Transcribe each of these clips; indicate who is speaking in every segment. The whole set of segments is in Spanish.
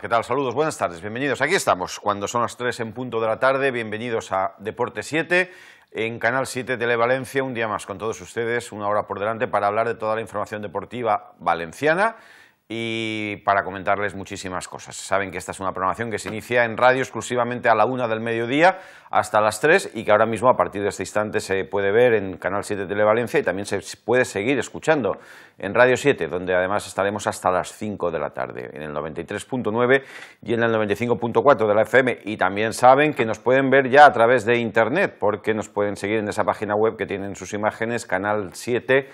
Speaker 1: ¿qué tal? Saludos, buenas tardes, bienvenidos. Aquí estamos, cuando son las 3 en punto de la tarde, bienvenidos a Deporte 7, en Canal 7 Televalencia, un día más con todos ustedes, una hora por delante para hablar de toda la información deportiva valenciana y para comentarles muchísimas cosas. Saben que esta es una programación que se inicia en radio exclusivamente a la una del mediodía hasta las tres y que ahora mismo a partir de este instante se puede ver en Canal 7 Televalencia y también se puede seguir escuchando en Radio 7, donde además estaremos hasta las cinco de la tarde, en el 93.9 y en el 95.4 de la FM. Y también saben que nos pueden ver ya a través de Internet, porque nos pueden seguir en esa página web que tienen sus imágenes, Canal 7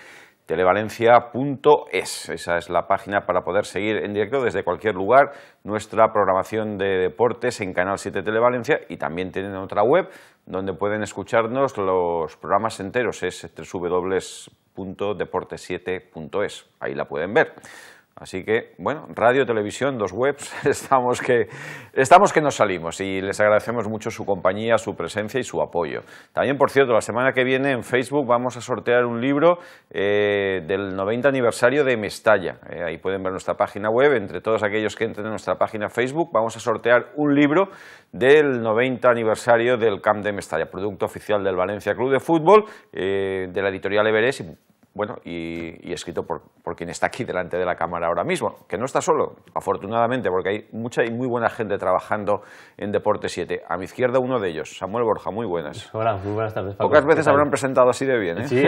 Speaker 1: televalencia.es. Esa es la página para poder seguir en directo desde cualquier lugar nuestra programación de deportes en Canal 7 Televalencia y también tienen otra web donde pueden escucharnos los programas enteros, es www.deportes7.es. Ahí la pueden ver. Así que, bueno, radio, televisión, dos webs, estamos que, estamos que nos salimos y les agradecemos mucho su compañía, su presencia y su apoyo. También, por cierto, la semana que viene en Facebook vamos a sortear un libro eh, del 90 aniversario de Mestalla. Eh, ahí pueden ver nuestra página web. Entre todos aquellos que entren en nuestra página Facebook vamos a sortear un libro del 90 aniversario del Camp de Mestalla, producto oficial del Valencia Club de Fútbol, eh, de la editorial Everest bueno, y, escrito por, por, quien está aquí delante de la cámara ahora mismo, que no está solo, afortunadamente, porque hay mucha y muy buena gente trabajando en Deporte 7. A mi izquierda uno de ellos, Samuel Borja, muy buenas. Hola, muy buenas tardes. Pocas veces habrán presentado así de bien, ¿eh? Sí,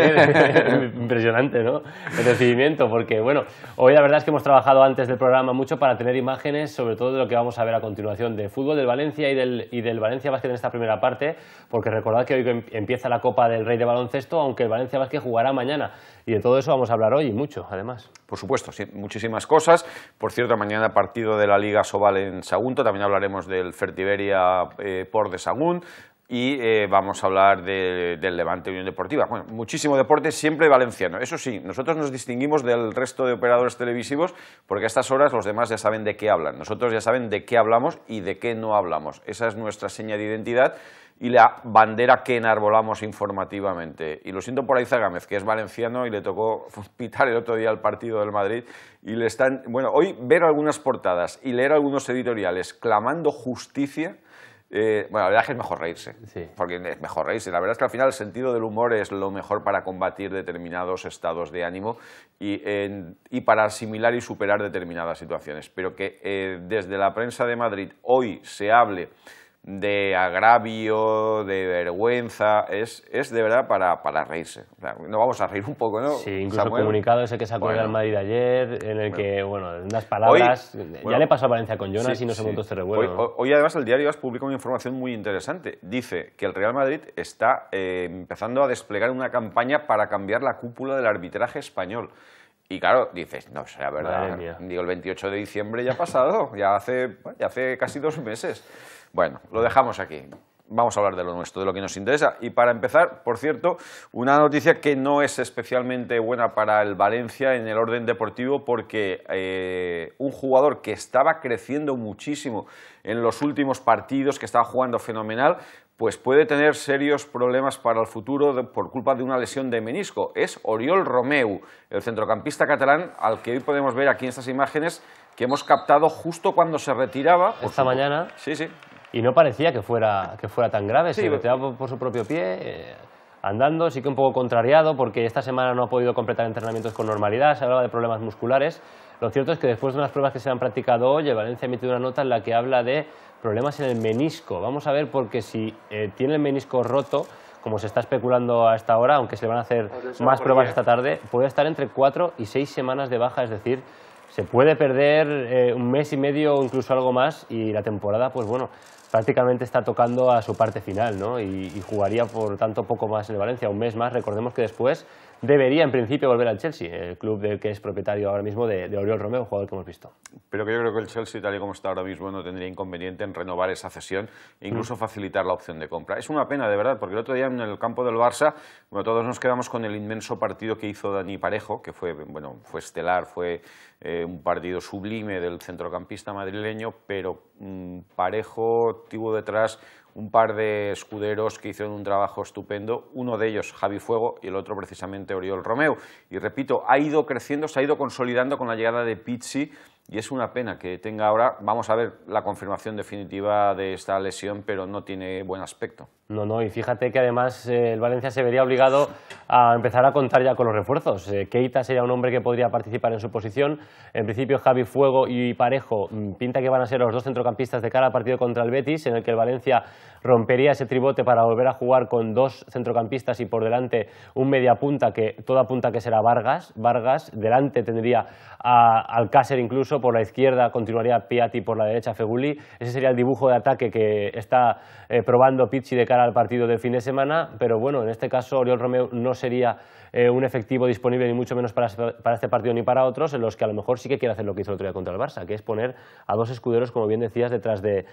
Speaker 2: impresionante, ¿no? El recibimiento, porque bueno, hoy la verdad es que hemos trabajado antes del programa mucho para tener imágenes, sobre todo de lo que vamos a ver a continuación, de fútbol del Valencia y del, y del Valencia Vázquez en esta primera parte, porque recordad que hoy em-, empieza la Copa del Rey de Baloncesto, aunque el Valencia Vázquez jugará mañana. Y de todo eso vamos a hablar hoy y mucho, además.
Speaker 1: Por supuesto, muchísimas cosas. Por cierto, mañana partido de la Liga Sobal en Sagunto, también hablaremos del Fertiberia eh, por de Sagunt, y eh, vamos a hablar del Levante Unión Deportiva. Bueno, muchísimo deporte, siempre valenciano. Eso sí, nosotros nos distinguimos del resto de operadores televisivos porque a estas horas los demás ya saben de qué hablan. Nosotros ya saben de qué hablamos y de qué no hablamos. Esa es nuestra seña de identidad y la bandera que enarbolamos informativamente. Y lo siento por Aiza Gámez, que es valenciano y le tocó pitar el otro día al partido del Madrid. Y le están, bueno, hoy ver algunas portadas y leer algunos editoriales clamando justicia. Eh, bueno, la verdad es que es mejor reírse, porque es mejor reírse. La verdad es que al final el sentido del humor es lo mejor para combatir determinados estados de ánimo y, para asimilar y superar determinadas situaciones. Pero que eh, desde la prensa de Madrid hoy se hable de agravio, de vergüenza, es, es de verdad para, para reírse. no vamos a reír un poco, ¿no? Sí, incluso el comunicado ese que sacó el Real Madrid
Speaker 2: ayer, en el que, bueno, unas palabras... ya le pasó a Valencia con Jonas y no se montó este revuelo.
Speaker 1: Hoy, además, el diario has publicado una información muy interesante. Dice que el Real Madrid está eh, empezando a desplegar una campaña para cambiar la cúpula del arbitraje español. Y claro, dices, no será verdad. Digo, el 28 de diciembre ya ha pasado, ya hace, ya hace casi dos meses. Bueno, lo dejamos aquí. Vamos a hablar de lo nuestro, de lo que nos interesa. Y para empezar, por cierto, una noticia que no es especialmente buena para el Valencia en el orden deportivo porque eh, un jugador que estaba creciendo muchísimo en los últimos partidos, que estaba jugando fenomenal, pues puede tener serios problemas para el futuro por culpa de una lesión de menisco. Es Oriol Romeu, el centrocampista catalán, al que hoy podemos ver aquí en estas imágenes que hemos captado justo cuando se retiraba. Esta mañana. Sí, sí,
Speaker 2: y no parecía que fuera, que fuera tan grave, se metía por, su propio pie, eh, andando, sí que un poco contrariado porque esta semana no ha podido completar entrenamientos con normalidad, se hablaba de problemas musculares. Lo cierto es que después de unas pruebas que se han practicado hoy, Valencia ha emitido una nota en la que habla de problemas en el menisco. Vamos a ver porque si eh, tiene el menisco roto, como se está especulando a esta hora, aunque se le van a hacer más pruebas esta tarde, puede estar entre cuatro y seis semanas de baja, es decir, se puede perder eh, un mes y medio o incluso algo más y la temporada, pues bueno, prácticamente está tocando a su parte final ¿no? y, jugaría por tanto poco más en Valencia, un mes más. Recordemos que después debería en principio volver al Chelsea, el club del que es propietario ahora mismo de, Oriol Romeo, jugador que hemos visto.
Speaker 1: Pero que yo creo que el Chelsea, tal y como está ahora mismo, no tendría inconveniente en renovar esa cesión e incluso mm. facilitar la opción de compra. Es una pena, de verdad, porque el otro día en el campo del Barça, todos nos quedamos con el inmenso partido que hizo Dani Parejo, que fue, bueno, fue estelar, fue eh, un partido sublime del centrocampista madrileño, pero mm, Parejo tuvo detrás un par de escuderos que hicieron un trabajo estupendo, uno de ellos Javi Fuego y el otro precisamente Oriol Romeu. Y repito, ha ido creciendo, se ha ido consolidando con la llegada de Pizzi y es una pena que tenga ahora, vamos a ver la confirmación definitiva de esta lesión, pero no tiene buen aspecto.
Speaker 2: No, no, y fíjate que además eh, el Valencia se vería obligado a empezar a contar ya con los refuerzos. Eh, Keita sería un hombre que podría participar en su posición. En principio Javi Fuego y Parejo mm, pinta que van a ser los dos centrocampistas de cara al partido contra el Betis, en el que el Valencia rompería ese tribote para volver a jugar con dos centrocampistas y por delante un mediapunta que toda punta que será Vargas. Vargas delante tendría a Alcácer incluso, por la izquierda continuaría Piatti, por la derecha Feguli. Ese sería el dibujo de ataque que está eh, probando Pizzi de cara al partido del fin de semana, pero bueno, en este caso Oriol Romeo no sería eh, un efectivo disponible, ni mucho menos para, para, este partido ni para otros, en los que a lo mejor sí que quiere hacer lo que hizo el otro día contra el Barça, que es poner a dos escuderos, como bien decías, detrás de,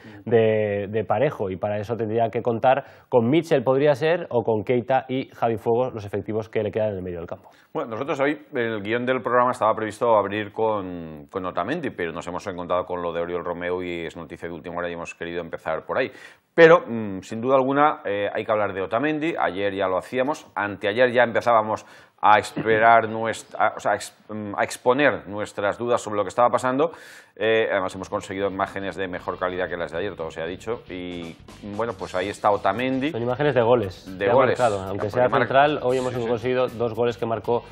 Speaker 2: Parejo. Y para eso tendría que contar con Mitchell, podría ser, o con Keita y Javi Fuego, los efectivos que le quedan en el medio del campo.
Speaker 1: Bueno, nosotros hoy, el guión del programa estaba previsto abrir con, con Otamendi, pero nos hemos encontrado con lo de Oriol Romeo y es noticia de última hora y hemos querido empezar por ahí. Pero, mm, sin duda alguna, eh, hay que hablar de Otamendi. Ayer ya lo hacíamos. Anteayer ya empezábamos a, esperar mm, exponer nuestras dudas sobre lo que estaba pasando. Eh, además, hemos conseguido imágenes de mejor calidad que las de ayer, todo se ha dicho. Y bueno, pues ahí está Otamendi. Son imágenes de goles. De goles. Aunque sea central,
Speaker 2: hoy hemos conseguido dos goles que marcó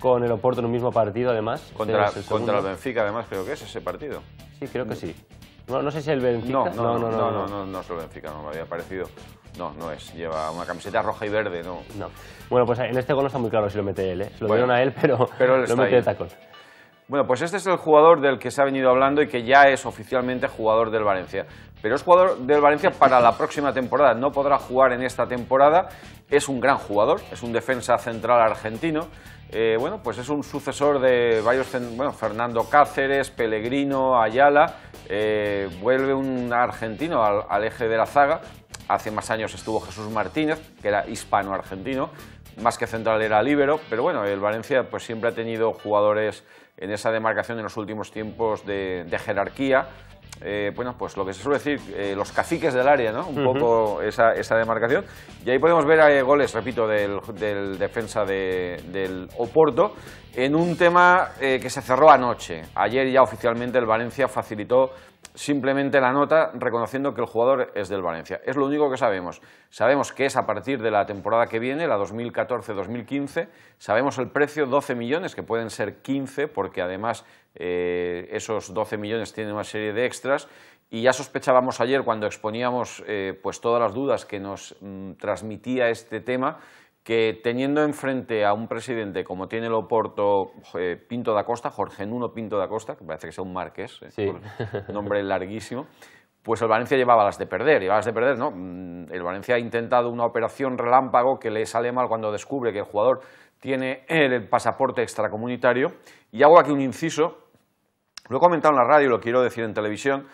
Speaker 2: con el Oporto en un mismo partido, además. contra el
Speaker 1: Benfica, además, creo que es ese partido. Sí, creo que sí. No, no sé si el Benfica. No, no, no, no, no, no, no, no es el Benfica, no me había parecido. No, no es. Lleva una camiseta roja y verde, no. no.
Speaker 2: Bueno, pues en este gol no está muy claro si lo mete él, ¿eh? Se lo dieron a él, pero, lo mete de tacón.
Speaker 1: Bueno, pues este es el jugador del que se ha venido hablando y que ya es oficialmente jugador del Valencia. Pero es jugador del Valencia para la próxima temporada. No podrá jugar en esta temporada. Es un gran jugador, es un defensa central argentino. Eh, bueno, pues es un sucesor de varios, bueno, Fernando Cáceres, Pellegrino, Ayala. Eh, vuelve un argentino al, eje de la zaga. Hace más años estuvo Jesús Martínez, que era hispano-argentino. Más que central era líbero. pero bueno, el Valencia pues siempre ha tenido jugadores en esa demarcación en los últimos tiempos de, jerarquía. Eh, bueno, pues lo que se suele decir, eh, los caciques del área, ¿no? Un poco esa, esa, demarcación. Y ahí podemos ver eh, goles, repito, del, defensa del Oporto, en un tema que se cerró anoche. Ayer ya oficialmente el Valencia facilitó simplemente la nota reconociendo que el jugador es del Valencia. Es lo único que sabemos. Sabemos que es a partir de la temporada que viene, la 2014-2015, sabemos el precio 12 millones, que pueden ser 15, porque además eh, esos 12 millones tienen una serie de extras. Y ya sospechábamos ayer cuando exponíamos eh, pues todas las dudas que nos mm, transmitía este tema, que teniendo enfrente a un presidente como tiene el Oporto eh, Pinto da Costa, Jorge Nuno Pinto da Costa, que parece que sea un marqués, eh, nombre larguísimo, pues el Valencia llevaba las de perder, llevaba las de perder, ¿no? Mm, el Valencia ha intentado una operación relámpago que le sale mal cuando descubre que el jugador tiene el pasaporte extracomunitario. Y hago aquí un inciso, lo he comentado en la radio y lo quiero decir en televisión,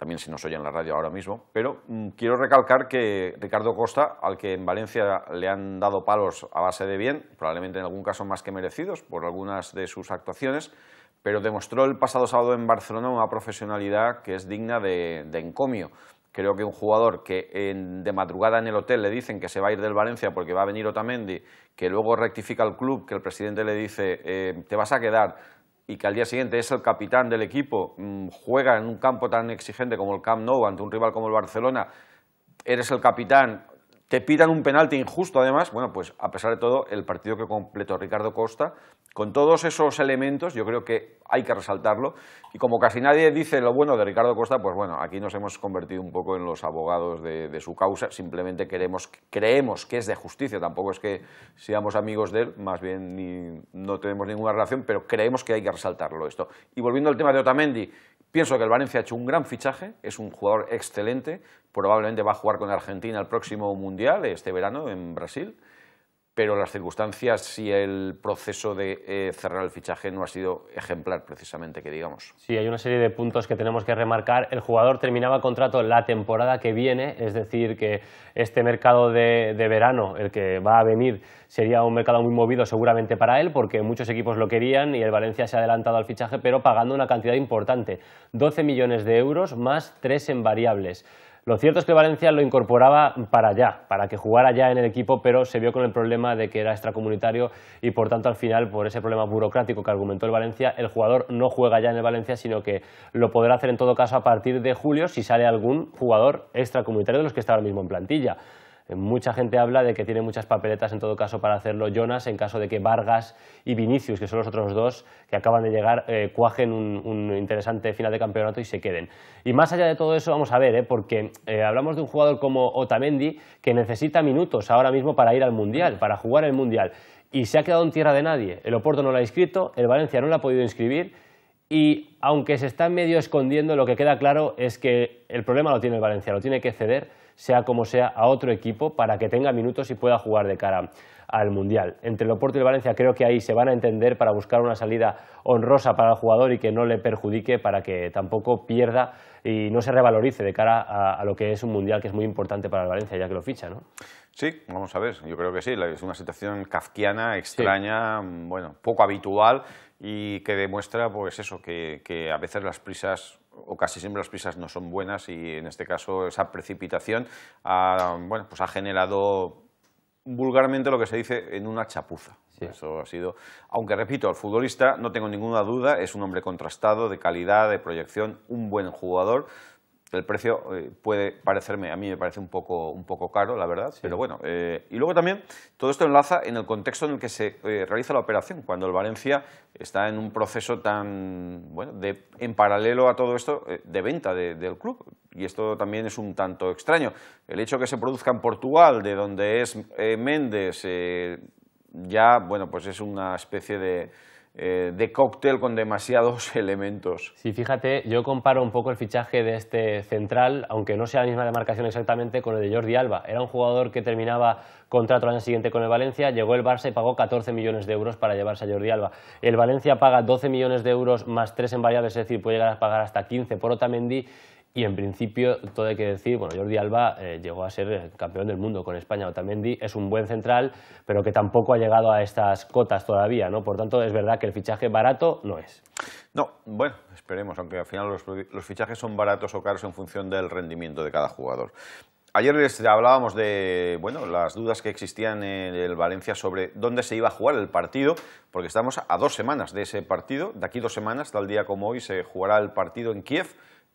Speaker 1: también si nos oye en la radio ahora mismo, pero mm, quiero recalcar que Ricardo Costa, al que en Valencia le han dado palos a base de bien, probablemente en algún caso más que merecidos por algunas de sus actuaciones, pero demostró el pasado sábado en Barcelona una profesionalidad que es digna de, encomio. Creo que un jugador que de madrugada en el hotel le dicen que se va a ir del Valencia porque va a venir Otamendi, que luego rectifica el club, que el presidente le dice eh, te vas a quedar, y que al día siguiente es el capitán del equipo, mm, juega en un campo tan exigente como el Camp Nou ante un rival como el Barcelona, eres el capitán, te pidan un penalti injusto, además, bueno, pues a pesar de todo, el partido que completó Ricardo Costa, con todos esos elementos, yo creo que hay que resaltarlo. Y como casi nadie dice lo bueno de Ricardo Costa, pues bueno, aquí nos hemos convertido un poco en los abogados de, su causa. Simplemente creemos que es de justicia, tampoco es que seamos amigos de él, más bien no tenemos ninguna relación, pero creemos que hay que resaltarlo esto. Y volviendo al tema de Otamendi, Pienso que el Valencia ha hecho un gran fichaje, es un jugador excelente, probablemente va a jugar con Argentina el próximo Mundial, este verano, en Brasil pero las circunstancias y el proceso de eh, cerrar el fichaje no ha sido ejemplar, precisamente, que digamos.
Speaker 2: Sí, hay una serie de puntos que tenemos que remarcar. El jugador terminaba contrato la temporada que viene, es decir, que este mercado de, de verano, el que va a venir, sería un mercado muy movido seguramente para él, porque muchos equipos lo querían y el Valencia se ha adelantado al fichaje, pero pagando una cantidad importante, 12 millones de euros más 3 en variables. Lo cierto es que Valencia lo incorporaba para allá, para que jugara ya en el equipo, pero se vio con el problema de que era extracomunitario y por tanto al final, por ese problema burocrático que argumentó el Valencia, el jugador no juega ya en el Valencia, sino que lo podrá hacer en todo caso a partir de julio si sale algún jugador extracomunitario de los que está ahora mismo en plantilla. Eh, mucha gente habla de que tiene muchas papeletas en todo caso para hacerlo Jonas, en caso de que Vargas y Vinicius, que son los otros dos que acaban de llegar, eh, cuajen un, interesante final de campeonato y se queden. Y más allá de todo eso, vamos a ver, eh, porque hablamos de un jugador como Otamendi que necesita minutos ahora mismo para ir al Mundial, para jugar el Mundial. Y se ha quedado en tierra de nadie. El Oporto no lo ha inscrito, el Valencia no lo ha podido inscribir. Y aunque se está medio escondiendo, lo que queda claro es que el problema lo tiene el Valencia, lo tiene que ceder sea como sea, a otro equipo para que tenga minutos y pueda jugar de cara al Mundial. Entre el Oporto y el Valencia creo que ahí se van a entender para buscar una salida honrosa para el jugador y que no le perjudique para que tampoco pierda y no se revalorice de cara a, lo que es un mundial que es muy importante para el Valencia, ya que lo ficha, ¿no?
Speaker 1: Sí, vamos a ver, yo creo que sí, es una situación kafkiana, extraña, mm, bueno, poco habitual y que demuestra, pues eso, que, a veces las prisas o casi siempre las prisas no son buenas y en este caso esa precipitación bueno, pues ha generado vulgarmente lo que se dice en una chapuza. Eso ha sido. Aunque repito, el futbolista no tengo ninguna duda, es un hombre contrastado, de calidad, de proyección, un buen jugador. El precio eh, puede parecerme, a mí me parece un poco, un poco caro, la verdad, pero bueno. Eh, y luego también todo esto enlaza en el contexto en el que se eh, realiza la operación, cuando el Valencia está en un proceso tan, bueno, de, en paralelo a todo esto, de venta del club. Y esto también es un tanto extraño. El hecho que se produzca en Portugal, de donde es Méndez, ya, bueno, pues es una especie de, eh, de cóctel con demasiados elementos.
Speaker 2: Sí, fíjate, yo comparo un poco el fichaje de este central, aunque no sea la misma demarcación exactamente, con el de Jordi Alba. Era un jugador que terminaba contrato al año siguiente con el Valencia, llegó el Barça y pagó 14 millones de euros para llevarse a Jordi Alba. El Valencia paga 12 millones de euros más 3 en variables, es decir, puede llegar a pagar hasta 15 por Otamendi y en principio, todo hay que decir, bueno, Jordi Alba eh, llegó a ser eh, campeón del mundo con España, o Otamendi es un buen central, pero que tampoco ha llegado a estas cotas todavía, ¿no? Por tanto, es verdad que el fichaje barato no es.
Speaker 1: No, bueno, esperemos, aunque al final los, fichajes son baratos o caros en función del rendimiento de cada jugador. Ayer les hablábamos de bueno, las dudas que existían en el Valencia sobre dónde se iba a jugar el partido, porque estamos a dos semanas de ese partido. De aquí dos semanas, tal día como hoy, se jugará el partido en Kiev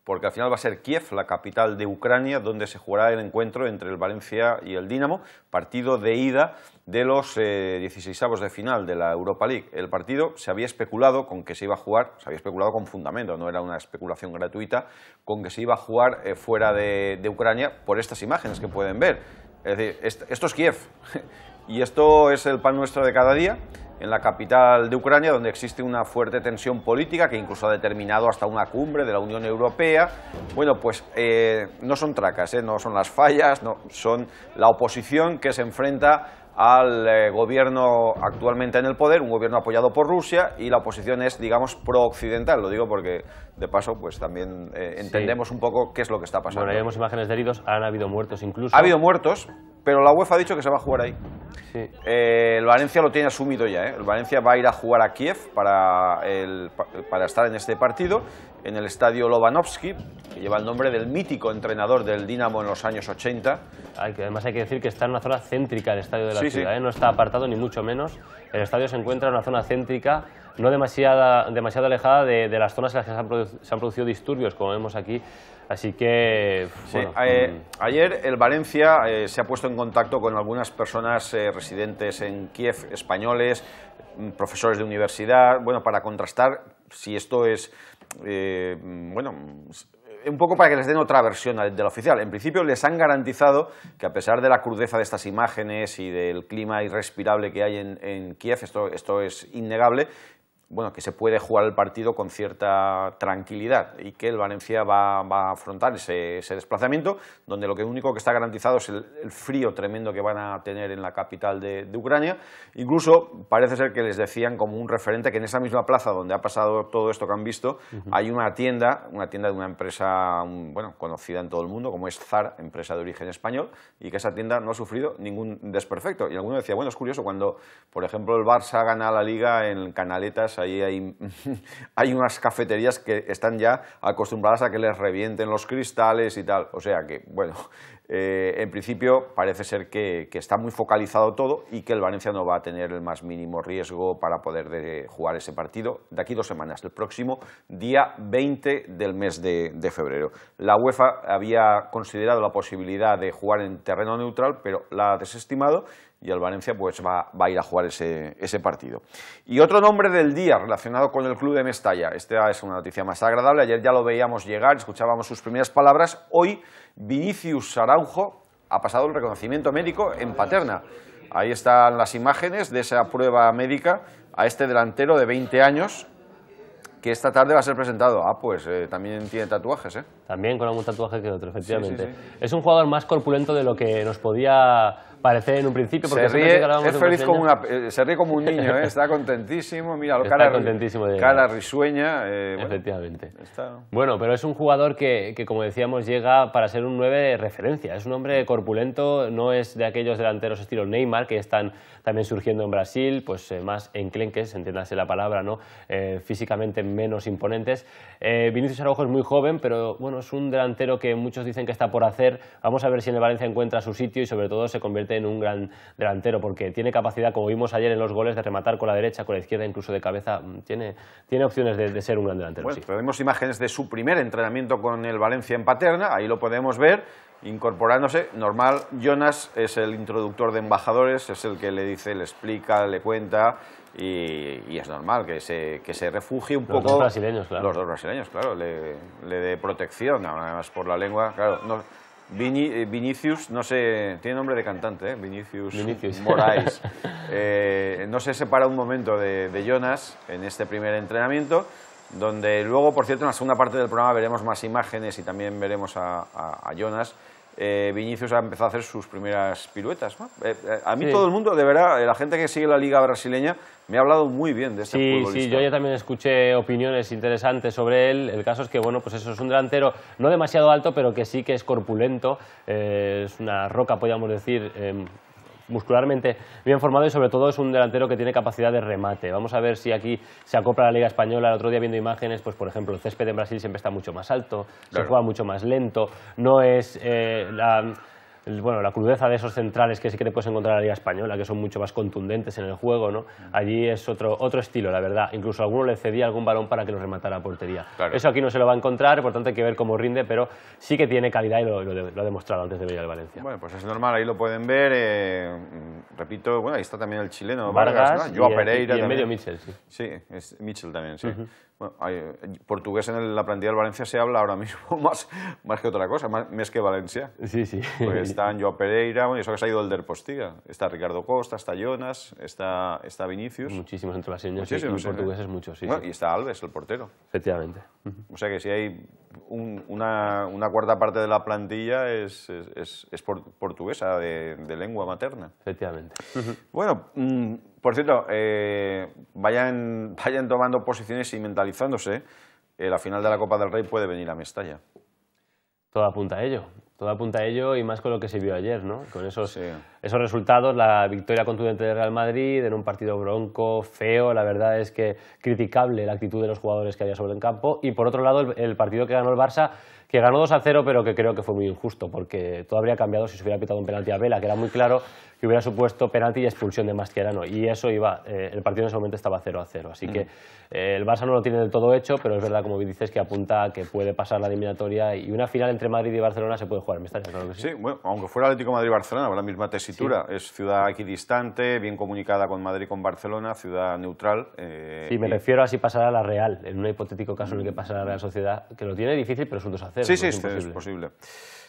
Speaker 1: porque al final va a ser Kiev, la capital de Ucrania, donde se jugará el encuentro entre el Valencia y el Dinamo, partido de ida de los 16avos eh, de final de la Europa League. El partido se había especulado con que se iba a jugar, se había especulado con fundamento, no era una especulación gratuita, con que se iba a jugar eh, fuera de, de, Ucrania por estas imágenes que pueden ver. Es decir, esto es Kiev y esto es el pan nuestro de cada día en la capital de Ucrania, donde existe una fuerte tensión política que incluso ha determinado hasta una cumbre de la Unión Europea. Bueno, pues eh, no son tracas, eh, no son las fallas, no, son la oposición que se enfrenta al eh, gobierno actualmente en el poder, un gobierno apoyado por Rusia y la oposición es, digamos, pro-occidental. Lo digo porque, de paso, pues también eh, entendemos un poco qué es lo que está pasando. Bueno, vemos imágenes de heridos, han habido muertos incluso. Ha habido muertos, pero la UEFA ha dicho que se va a jugar ahí. Sí. Eh, el Valencia lo tiene asumido ya, el Valencia va a ir a jugar a Kiev para, para estar en este partido en el estadio Lobanovsky, que lleva el nombre del mítico entrenador del Dinamo en los años 80. Hay que, además hay que decir que está en una zona céntrica el estadio de la ciudad, ¿eh? no está
Speaker 2: apartado ni mucho menos. El estadio se encuentra en una zona céntrica no demasiada, demasiado alejada
Speaker 1: de, las zonas en las que se han, producido disturbios, como vemos aquí. Así que... Eh, mm. ayer el Valencia eh, se ha puesto en contacto con algunas personas residentes en Kiev, españoles, mm, profesores de universidad, bueno, para contrastar si esto es, eh, bueno, un poco para que les den otra versión de la oficial. En principio les han garantizado que a pesar de la crudeza de estas imágenes y del clima irrespirable que hay en, Kiev, esto, esto, es innegable, bueno, que se puede jugar el partido con cierta tranquilidad y que el Valencia va, a afrontar ese, desplazamiento, donde lo que único que está garantizado es el, frío tremendo que van a tener en la capital de, Ucrania. Incluso parece ser que les decían como un referente que en esa misma plaza donde ha pasado todo esto que han visto, hay una tienda, una tienda de una empresa bueno, conocida en todo el mundo, como es Zar, empresa de origen español, y que esa tienda no ha sufrido ningún desperfecto. Y alguno decía, bueno, es curioso, cuando, por ejemplo, el Barça gana la liga en Canaletas, hay, unas cafeterías que están ya acostumbradas a que les revienten los cristales y tal. O sea que, bueno, eh, en principio parece ser que, está muy focalizado todo y que el Valencia no va a tener el más mínimo riesgo para poder jugar ese partido de aquí dos semanas, el próximo día 20 del mes de, febrero. La UEFA había considerado la posibilidad de jugar en terreno neutral, pero la ha desestimado y el Valencia pues va, a ir a jugar ese, partido. Y otro nombre del día relacionado con el club de Mestalla. Esta es una noticia más agradable. Ayer ya lo veíamos llegar, escuchábamos sus primeras palabras. Hoy Vinicius Araujo ha pasado el reconocimiento médico en Paterna. Ahí están las imágenes de esa prueba médica a este delantero de 20 años que esta tarde va a ser presentado. Ah, pues eh, también tiene tatuajes, ¿eh? También con algún tatuaje que otro, efectivamente.
Speaker 2: Es un jugador más corpulento de lo que nos podía parece en un principio. Porque se ríe, es feliz como eh,
Speaker 1: se ríe como un niño, ¿eh? está contentísimo, mira, cara, contentísimo risueña. Eh, Efectivamente.
Speaker 2: Bueno, pero es un jugador que, como decíamos, llega para ser un 9 de referencia. Es un hombre corpulento, no es de aquellos delanteros estilo Neymar que están también surgiendo en Brasil, pues más enclenques, entiéndase la palabra, ¿no? físicamente menos imponentes. Vinicius Araujo es muy joven, pero bueno, es un delantero que muchos dicen que está por hacer. Vamos a ver si en el Valencia encuentra su sitio y sobre todo se convierte en un gran delantero, porque tiene capacidad, como vimos ayer en los goles, de rematar con la derecha, con la izquierda, incluso de cabeza. Mm, tiene, tiene opciones de, ser
Speaker 1: un gran delantero. Bueno, Tenemos imágenes de su primer entrenamiento con el Valencia en Paterna, ahí lo podemos ver incorporándose. Normal, Jonas es el introductor de embajadores, es el que le dice, le explica, le cuenta y, es normal que se, que se refugie un poco. Los dos brasileños, claro. Los dos brasileños, claro, le, le dé protección, además por la lengua, claro. No, eh, Vinicius, no sé, tiene nombre de cantante, ¿eh? Vinicius, Moraes. Eh, no se separa un momento de, Jonas en este primer entrenamiento, donde luego, por cierto, en la segunda parte del programa veremos más imágenes y también veremos a Jonas. Eh, Vinicius ha empezado a hacer sus primeras piruetas. Eh, eh, a mí todo el mundo, de verdad, la gente que sigue la liga brasileña me ha hablado muy bien de este sí, futbolista. Sí, yo ya también
Speaker 2: escuché opiniones interesantes sobre él. El caso es que, bueno, pues eso es un delantero no demasiado alto, pero que sí que es corpulento. es una roca, podríamos decir, em, muscularmente bien formado y sobre todo es un delantero que tiene capacidad de remate. Vamos a ver si aquí se acopla la Liga Española. El otro día viendo imágenes, pues por ejemplo, el césped en Brasil siempre está mucho más alto, se juega mucho más lento, no es eh, la bueno, la crudeza de esos centrales que sí que te puedes encontrar en la Liga Española, que son mucho más contundentes en el juego, ¿no? Allí es otro, otro estilo, la verdad. Incluso a alguno le cedía algún balón para que lo rematara a portería. Eso aquí no se lo va a encontrar, por tanto hay que ver cómo rinde, pero sí que tiene calidad y lo, ha
Speaker 1: demostrado antes de venir al Valencia. Bueno, pues es normal, ahí lo pueden ver. Eh, repito, bueno, ahí está también el chileno Vargas, ¿no? Y medio Mitchell, sí. es Mitchell también, sí. Bueno, eh, portugués en la plantilla del Valencia se habla ahora mismo más, más que otra cosa, más, que Valencia.
Speaker 2: Sí, sí. Porque están
Speaker 1: Joao Pereira, eso que se ha ido el del Postiga. Está Ricardo Costa, está Jonas, está, está Vinicius. Muchísimos entre las señas portugueses muchos, sí, Y está Alves, el portero. Efectivamente. O sea que si hay una, cuarta parte de la plantilla es, es, es portuguesa, de, lengua materna. Efectivamente. Bueno, mm, por cierto, eh, vayan, vayan tomando posiciones y mentalizándose. Eh, la final de la Copa del Rey puede venir a Mestalla. Todo apunta a ello, todo
Speaker 2: apunta a ello y más con lo que se vio ayer, ¿no? Con esos esos resultados, la victoria contundente del Real Madrid en un partido bronco, feo, la verdad es que criticable la actitud de los jugadores que había sobre el campo. Y por otro lado, el, partido que ganó el Barça, que ganó 2 a 0, pero que creo que fue muy injusto, porque todo habría cambiado si se hubiera pitado un penalti a Vela, que era muy claro que hubiera supuesto penalti y expulsión de Mascherano. Y eso iba, eh, el partido en ese momento estaba 0 a 0. Así que mm. eh, el Barça no lo tiene del todo hecho, pero es verdad, como dices, que apunta que puede pasar la eliminatoria y una final entre Madrid y Barcelona se puede jugar
Speaker 1: en sí. bueno, aunque fuera Atlético Madrid-Barcelona, la misma tesis es ciudad aquí distante bien comunicada con Madrid y con Barcelona, ciudad neutral. Eh, sí, me refiero
Speaker 2: a si pasará la Real, en un hipotético caso en el que pasará la Real
Speaker 1: Sociedad, que lo tiene difícil, pero es un Sí, sí, es, posible.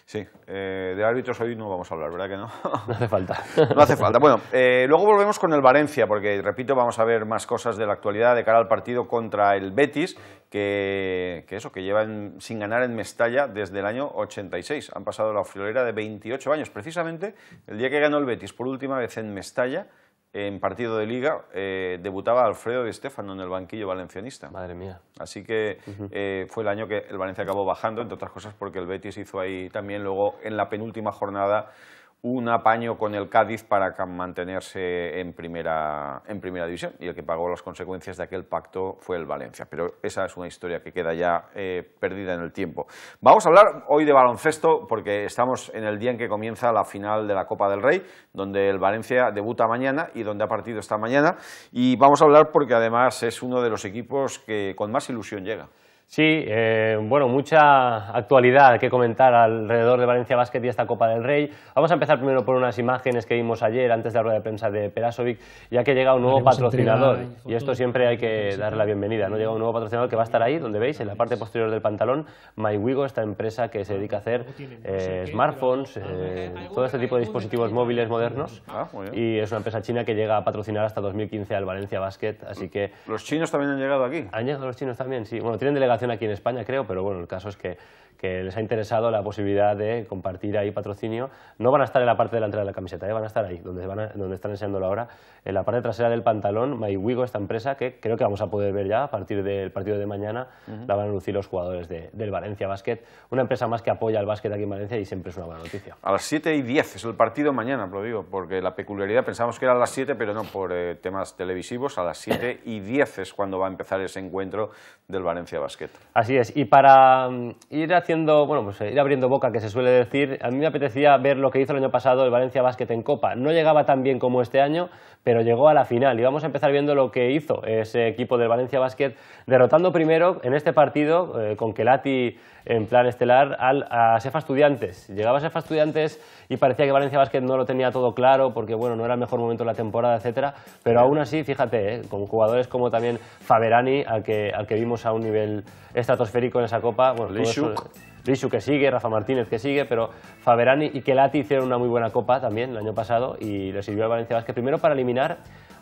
Speaker 1: Sí, eh, de árbitros hoy no vamos a hablar, ¿verdad que no? No hace falta. no hace falta. Bueno, eh, luego volvemos con el Valencia, porque repito, vamos a ver más cosas de la actualidad de cara al partido contra el Betis, que, que eso, que llevan sin ganar en Mestalla desde el año 86. Han pasado la florera de 28 años. Precisamente el día que ganó el Betis por última vez en Mestalla, en partido de liga, eh, debutaba Alfredo Di Stefano en el banquillo valencianista. Madre mía. Así que eh, fue el año que el Valencia acabó bajando, entre otras cosas porque el Betis hizo ahí también luego en la penúltima jornada un apaño con el Cádiz para mantenerse en primera, en primera división y el que pagó las consecuencias de aquel pacto fue el Valencia. Pero esa es una historia que queda ya eh, perdida en el tiempo. Vamos a hablar hoy de baloncesto porque estamos en el día en que comienza la final de la Copa del Rey, donde el Valencia debuta mañana y donde ha partido esta mañana. Y vamos a hablar porque además es uno de los equipos que con más ilusión llega.
Speaker 2: Sí, eh, bueno, mucha actualidad que comentar alrededor de Valencia Basket y esta Copa del Rey. Vamos a empezar primero por unas imágenes que vimos ayer antes de la rueda de prensa de Perasovic, ya que llega un nuevo patrocinador. Y esto siempre hay que darle la bienvenida, ¿no? Llega un nuevo patrocinador que va a estar ahí, donde veis, en la parte posterior del pantalón, MyWigo, esta empresa que se dedica a hacer eh, smartphones, eh, todo este tipo de dispositivos móviles modernos. Ah, y es una empresa china que llega a patrocinar hasta 2015 al Valencia Basket, así que... ¿Los chinos también han llegado aquí? Han llegado los chinos también, sí. Bueno, tienen delegación aquí en España, creo, pero bueno, el caso es que que les ha interesado la posibilidad de compartir ahí patrocinio. No van a estar en la parte de entrada de la camiseta, ¿eh? van a estar ahí, donde, van donde están enseñándolo ahora, en la parte trasera del pantalón, MyWigo, esta empresa que creo que vamos a poder ver ya a partir del partido de mañana, la van a lucir los jugadores del Valencia Basket, una empresa más que apoya al básquet aquí en Valencia y siempre es una
Speaker 1: buena noticia. A las 7 y 10 es el partido mañana, lo digo, porque la peculiaridad, pensamos que era a las 7, pero no, por eh, temas televisivos, a las 7 y 10 es cuando va a empezar ese encuentro del Valencia Basket.
Speaker 2: Así es, y para mm, ir a haciendo, bueno, pues eh, ir abriendo boca, que se suele decir, a mí me apetecía ver lo que hizo el año pasado el Valencia Basket en Copa. No llegaba tan bien como este año, pero llegó a la final. Y vamos a empezar viendo lo que hizo ese equipo del Valencia Basket, derrotando primero en este partido, eh, con Kelati en plan estelar, al, a Sefa Estudiantes. Llegaba a Sefa Estudiantes y parecía que Valencia Basket no lo tenía todo claro, porque bueno, no era el mejor momento de la temporada, etcétera. Pero aún así, fíjate, eh, con jugadores como también Faberani, al que, vimos a un nivel estratosférico en esa copa. Bueno, Risu que sigue, Rafa Martínez que sigue, pero Faverani y Kelati hicieron una muy buena copa también el año pasado y le sirvió al Valencia Vázquez primero para eliminar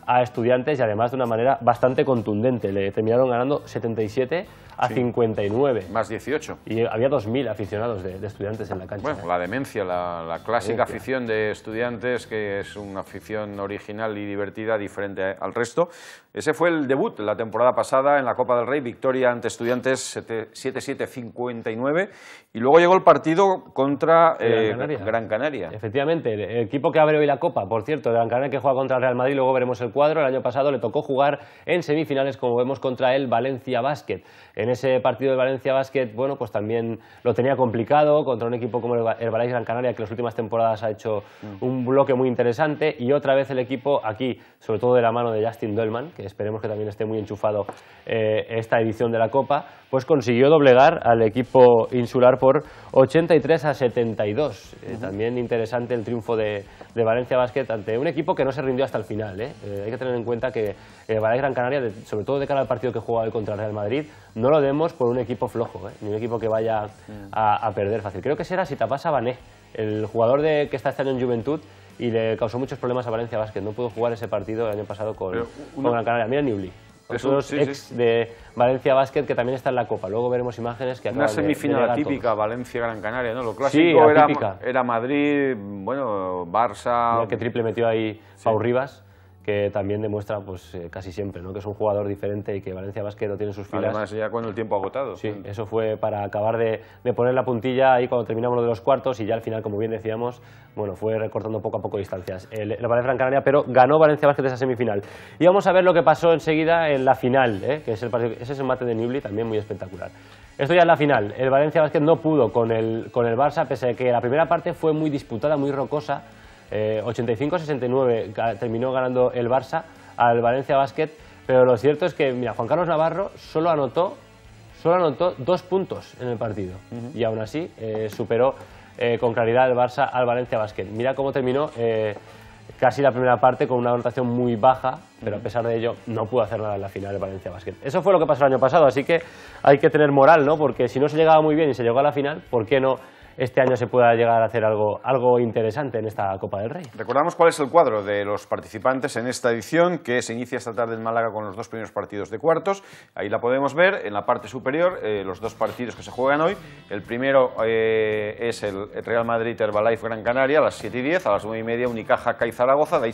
Speaker 2: a estudiantes y además de una manera bastante contundente. Le terminaron ganando 77 a
Speaker 1: 59. Más
Speaker 2: 18. Y
Speaker 1: había 2.000
Speaker 2: aficionados de, estudiantes en la cancha. Bueno, ¿eh? la
Speaker 1: demencia, la, clásica afición de estudiantes, que es una afición original y divertida, diferente al resto. Ese fue el debut la temporada pasada en la Copa del Rey, victoria ante estudiantes 7-7-59. Y luego llegó el partido contra eh, Gran, Canaria.
Speaker 2: Efectivamente, el equipo que abre hoy la Copa, por cierto, Gran Canaria que juega contra el Real Madrid, luego veremos el cuadro. El año pasado le tocó jugar en semifinales, como vemos, contra el Valencia Basket. En ese partido de Valencia Basket, bueno, pues también lo tenía complicado contra un equipo como el Valencia Gran Canaria, que en las últimas temporadas ha hecho mm. un bloque muy interesante. Y otra vez el equipo aquí, sobre todo de la mano de Justin Dolman, que esperemos que también esté muy enchufado eh, esta edición de la Copa, pues consiguió doblegar al equipo insular por 83 a 72. Eh, también interesante el triunfo de, Valencia Basket ante un equipo que no se rindió hasta el final. Eh. hay que tener en cuenta que valencia Gran Canaria, sobre todo de cara al partido que juega hoy contra el Real Madrid, no lo demos por un equipo flojo, ¿eh? ni un equipo que vaya mm. a, perder fácil. Creo que será si te pasa Bané, el jugador de, que está este año en Juventud, y le causó muchos problemas a Valencia Vázquez. No pudo jugar ese partido el año pasado con, Gran Canaria. Mira Newley. Otros ex de Valencia Basket que también está en la Copa. Luego veremos imágenes que Una semifinal atípica,
Speaker 1: Valencia-Gran Canaria, ¿no? Lo clásico
Speaker 2: era, Madrid, bueno, Barça... Mira que triple metió ahí Pau Rivas que también demuestra pues, eh, casi siempre ¿no? que es un jugador diferente y que Valencia Vázquez no tiene sus filas. Además, ya cuando el tiempo agotado. Sí, eso fue para acabar de, poner la puntilla ahí cuando terminamos de los cuartos y ya al final, como bien decíamos, bueno, fue recortando poco a poco distancias el, Valencia pero ganó Valencia Basket esa semifinal. Y vamos a ver lo que pasó enseguida en la final, ¿eh? que es ese es mate de Nibli, también muy espectacular. Esto ya es la final. El Valencia Vázquez no pudo con el, con el Barça, pese a que la primera parte fue muy disputada, muy rocosa 85-69 eh, terminó ganando el Barça al Valencia Basket, pero lo cierto es que, mira, Juan Carlos Navarro solo anotó, solo anotó dos puntos en el partido y aún así eh, superó eh, con claridad el Barça al Valencia Basket. Mira cómo terminó casi la primera parte con una anotación muy baja, pero a pesar de ello no pudo hacer nada en la final del Valencia Basket. Eso fue lo que pasó el año pasado, así que hay que tener moral, ¿no? Porque si no se llegaba muy bien y se llegó a la final, ¿por qué no este año se pueda llegar a hacer algo, interesante en esta Copa del Rey.
Speaker 1: Recordamos cuál es el cuadro de los participantes en esta edición, que se inicia esta tarde en Málaga con los dos primeros partidos de cuartos. Ahí la podemos ver en la parte superior, eh, los dos partidos que se juegan hoy. El primero eh, es el Real Madrid Herbalife Gran Canaria a las 7 y 10, a las 9 y media Unicaja CAI Zaragoza. De ahí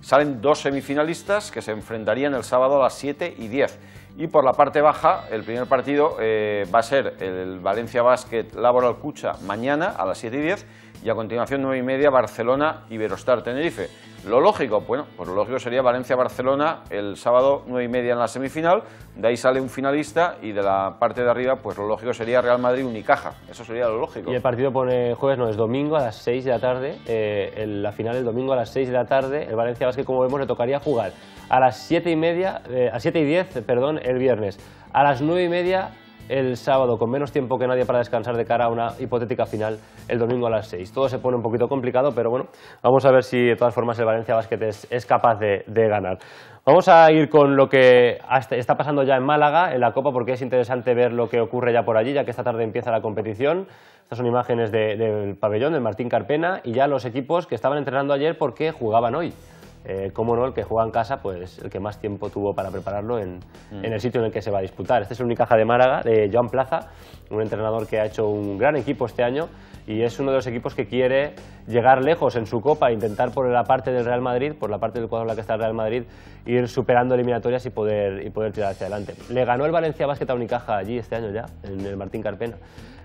Speaker 1: salen dos semifinalistas que se enfrentarían el sábado a las 7 y 10. Y por la parte baja, el primer partido eh, va a ser el Valencia Basket Laboral Cucha mañana a las 7 y 10 y a continuación 9 y media Barcelona Iberostar Tenerife. Lo lógico, bueno, pues lo lógico sería Valencia-Barcelona el sábado 9 y media en la semifinal, de ahí sale un finalista y de la parte de arriba, pues lo lógico sería Real Madrid-Unicaja, eso sería lo
Speaker 2: lógico. Y el partido pone jueves, no, es domingo a las 6 de la tarde, eh, la final el domingo a las 6 de la tarde, el Valencia Basket, como vemos, le tocaría jugar a las 7 y media, eh, a y 10, perdón, el viernes. A las 9 y media el sábado con menos tiempo que nadie para descansar de cara a una hipotética final el domingo a las 6. Todo se pone un poquito complicado, pero bueno, vamos a ver si de todas formas el Valencia Basket es, capaz de, ganar. Vamos a ir con lo que está pasando ya en Málaga, en la Copa, porque es interesante ver lo que ocurre ya por allí, ya que esta tarde empieza la competición. Estas son imágenes del pabellón de Martín Carpena y ya los equipos que estaban entrenando ayer porque jugaban hoy eh, cómo no, el que juega en casa, pues el que más tiempo tuvo para prepararlo mm. en, el sitio en el que se va a disputar. Este es el Unicaja de Málaga, de Joan Plaza, un entrenador que ha hecho un gran equipo este año y es uno de los equipos que quiere llegar lejos en su copa, intentar por la parte del Real Madrid, por la parte del cuadro en la que está el Real Madrid, ir superando eliminatorias y poder, y poder tirar hacia adelante. Le ganó el Valencia Básquet a Unicaja allí este año ya, en el Martín Carpena.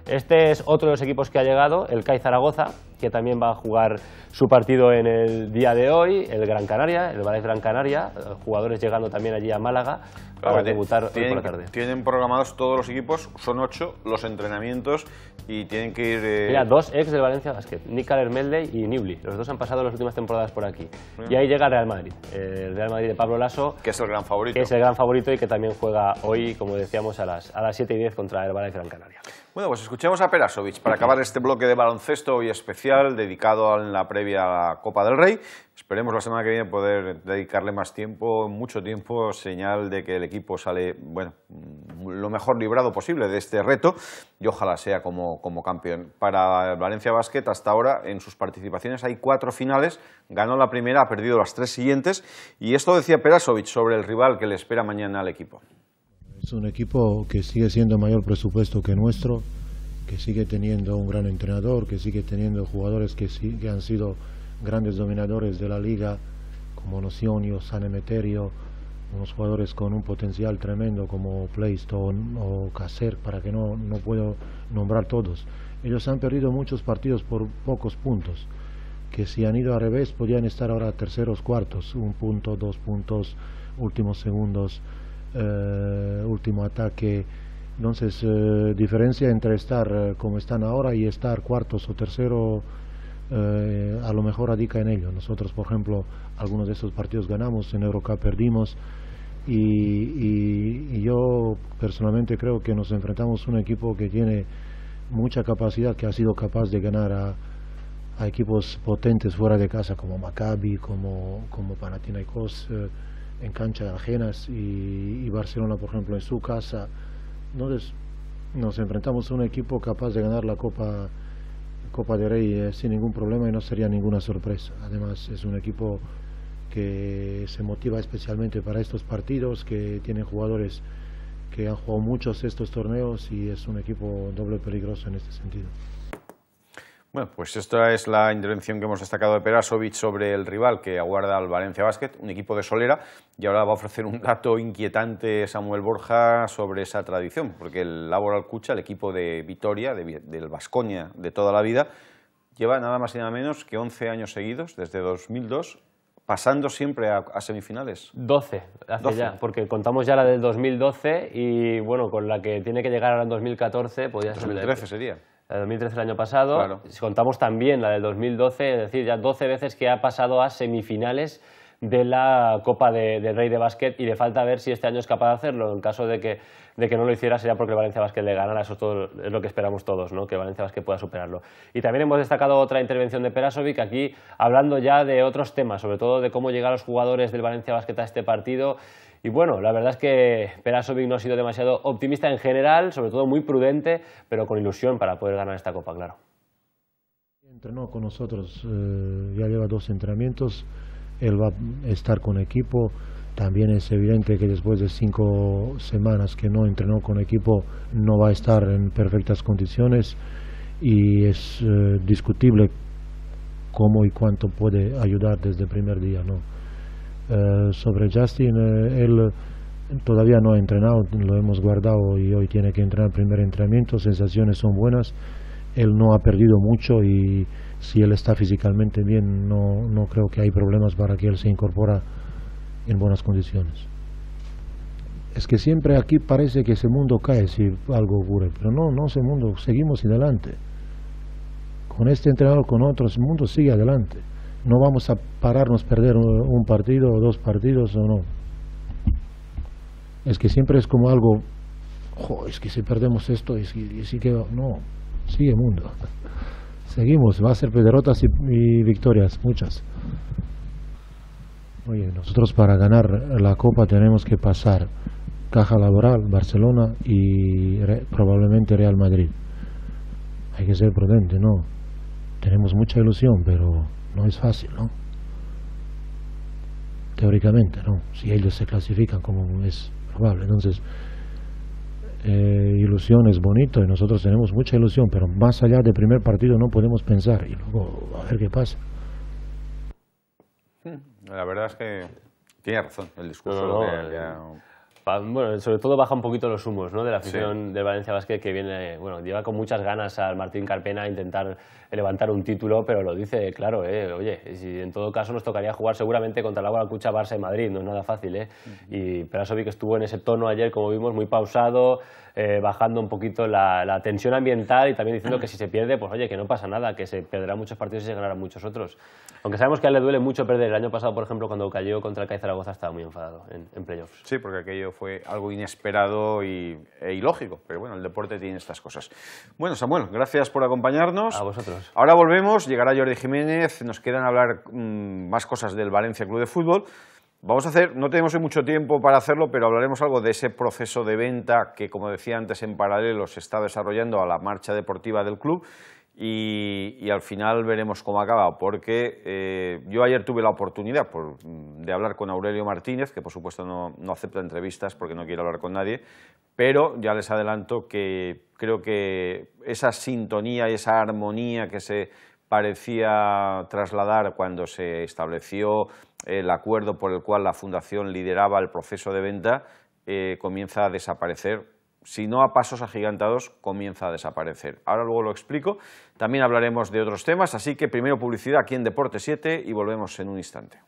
Speaker 2: Este es otro de los equipos que ha llegado, el CAI Zaragoza, que también va a jugar su partido en el día de hoy, el Gran Canaria, el Valencia Gran Canaria, jugadores llegando también allí a Málaga para debutar tienen, por la tarde.
Speaker 1: Tienen programados todos los equipos, son ocho los entrenamientos y tienen que ir... Eh... dos
Speaker 2: ex del Valencia Basket, Hermelde ermelde y Nibli, los dos han pasado las últimas temporadas por aquí. Y ahí llega Real Madrid, el Real Madrid de Pablo Lasso. Que es el gran favorito. es el gran favorito y que también juega hoy, como decíamos, a las, a las 7 y 10 contra el Valencia Gran Canaria.
Speaker 1: Bueno, pues escuchemos a Perasovic para acabar este bloque de baloncesto hoy especial dedicado en la previa Copa del Rey. Esperemos la semana que viene poder dedicarle más tiempo, mucho tiempo, señal de que el equipo sale bueno, lo mejor librado posible de este reto y ojalá sea como, como campeón. Para Valencia Basket, hasta ahora en sus participaciones hay cuatro finales, ganó la primera, ha perdido las tres siguientes y esto decía Perasovic sobre el rival que le espera mañana al equipo.
Speaker 3: Es un equipo que sigue siendo mayor presupuesto que nuestro, que sigue teniendo un gran entrenador, que sigue teniendo jugadores que, sí, han sido grandes dominadores de la liga, como Nocionio, San Emeterio, unos jugadores con un potencial tremendo como Playstone o Caser, para que no, no puedo nombrar todos. Ellos han perdido muchos partidos por pocos puntos, que si han ido al revés podrían estar ahora terceros, cuartos, un punto, dos puntos, últimos segundos, eh, último ataque entonces, eh, diferencia entre estar eh, como están ahora y estar cuartos o tercero, eh, a lo mejor radica en ello. Nosotros, por ejemplo, algunos de esos partidos ganamos, en Eurocup perdimos, y, yo personalmente creo que nos enfrentamos a un equipo que tiene mucha capacidad, que ha sido capaz de ganar a, equipos potentes fuera de casa, como Maccabi, como, eh, y Panathinaikos, en cancha ajenas, y Barcelona, por ejemplo, en su casa no nos enfrentamos a un equipo capaz de ganar la Copa Copa de Rey eh, sin ningún problema y no sería ninguna sorpresa. Además es un equipo que se motiva especialmente para estos partidos, que tiene jugadores que han jugado muchos estos torneos y es un equipo doble peligroso en este sentido.
Speaker 1: Bueno, pues esta es la intervención que hemos destacado de Perasovic sobre el rival que aguarda al Valencia Basket, un equipo de Solera, y ahora va a ofrecer un dato inquietante Samuel Borja sobre esa tradición, porque el Laboral Cucha, el equipo de Vitoria, del Vasconia de toda la vida, lleva nada más y nada menos que 11 años seguidos, desde 2002, pasando siempre a, semifinales.
Speaker 2: 12, hace ya,
Speaker 1: porque contamos ya la del 2012 y bueno, con la que tiene
Speaker 2: que llegar ahora en 2014, podría ser. 2013 sería. La 2013 el año pasado. Si contamos también la del 2012, es decir, ya 12 veces que ha pasado a semifinales de la Copa de, del Rey de Básquet y le falta ver si este año es capaz de hacerlo. En caso de que, no lo hiciera sería porque Valencia Básquet le ganara. Eso es, todo, es lo que esperamos todos, ¿no? que Valencia Básquet pueda superarlo. Y también hemos destacado otra intervención de Perasovic aquí hablando ya de otros temas, sobre todo de cómo llegar los jugadores del Valencia Básquet a este partido y bueno, la verdad es que Perasovic no ha sido demasiado optimista en general, sobre todo muy prudente, pero con ilusión para poder ganar esta copa, claro.
Speaker 3: Entrenó con nosotros, eh, ya lleva dos entrenamientos, él va a estar con equipo. También es evidente que después de cinco semanas que no entrenó con equipo no va a estar en perfectas condiciones y es eh, discutible cómo y cuánto puede ayudar desde el primer día. ¿no? Eh, sobre Justin, eh, él todavía no ha entrenado, lo hemos guardado y hoy tiene que entrenar el primer entrenamiento, sensaciones son buenas, él no ha perdido mucho y si él está físicamente bien, no, creo que hay problemas para que él se incorpore en buenas condiciones. Es que siempre aquí parece que ese mundo cae si algo ocurre, pero no, no ese mundo, seguimos adelante. Con este entrenador, con otros, el mundo sigue adelante no vamos a pararnos perder un partido o dos partidos o no. Es que siempre es como algo, es que si perdemos esto, y y si que no, sigue mundo. Seguimos, va a ser derrotas y, victorias, muchas. Oye, nosotros para ganar la Copa tenemos que pasar Caja Laboral, Barcelona y probablemente Real Madrid. Hay que ser prudente, ¿no? Tenemos mucha ilusión, pero no es fácil, ¿no? Teóricamente, ¿no? Si ellos se clasifican como es probable. Entonces, eh, ilusión es bonito y nosotros tenemos mucha ilusión, pero más allá del primer partido no podemos pensar y luego a ver qué pasa.
Speaker 1: La verdad es que tiene
Speaker 2: razón el discurso. de, bueno, sobre todo baja un poquito los humos ¿no? de la afición de Valencia Basket que viene, bueno, lleva con muchas ganas al Martín Carpena a intentar levantar un título, pero lo dice claro, ¿eh? oye, si en todo caso nos tocaría jugar seguramente contra la cucha Barça y Madrid, no es nada fácil, ¿eh? Uh -huh. Y Perasovic estuvo en ese tono ayer, como vimos, muy pausado, eh, bajando un poquito la, tensión ambiental y también diciendo que si se pierde, pues oye, que no pasa nada, que se perderán muchos partidos y se ganarán muchos otros. Aunque sabemos que a él le duele mucho perder. El año pasado, por ejemplo, cuando cayó contra el de Zaragoza,
Speaker 1: estaba muy enfadado en, playoffs. Sí, porque aquello fue algo inesperado y, e ilógico. Pero bueno, el deporte tiene estas cosas. Bueno, Samuel, gracias por acompañarnos. A vosotros. Ahora volvemos, llegará Jordi Jiménez, nos quedan hablar mm, más cosas del Valencia Club de Fútbol. Vamos a hacer, no tenemos mucho tiempo para hacerlo, pero hablaremos algo de ese proceso de venta que, como decía antes, en paralelo se está desarrollando a la marcha deportiva del club y, al final veremos cómo acaba, porque eh, yo ayer tuve la oportunidad mm, de hablar con Aurelio Martínez, que por supuesto no, no acepta entrevistas porque no quiere hablar con nadie, pero ya les adelanto que creo que esa sintonía y esa armonía que se parecía trasladar cuando se estableció el acuerdo por el cual la Fundación lideraba el proceso de venta eh, comienza a desaparecer. Si no a pasos agigantados, comienza a desaparecer. Ahora luego lo explico. También hablaremos de otros temas, así que primero publicidad aquí en Deporte 7 y volvemos en un instante.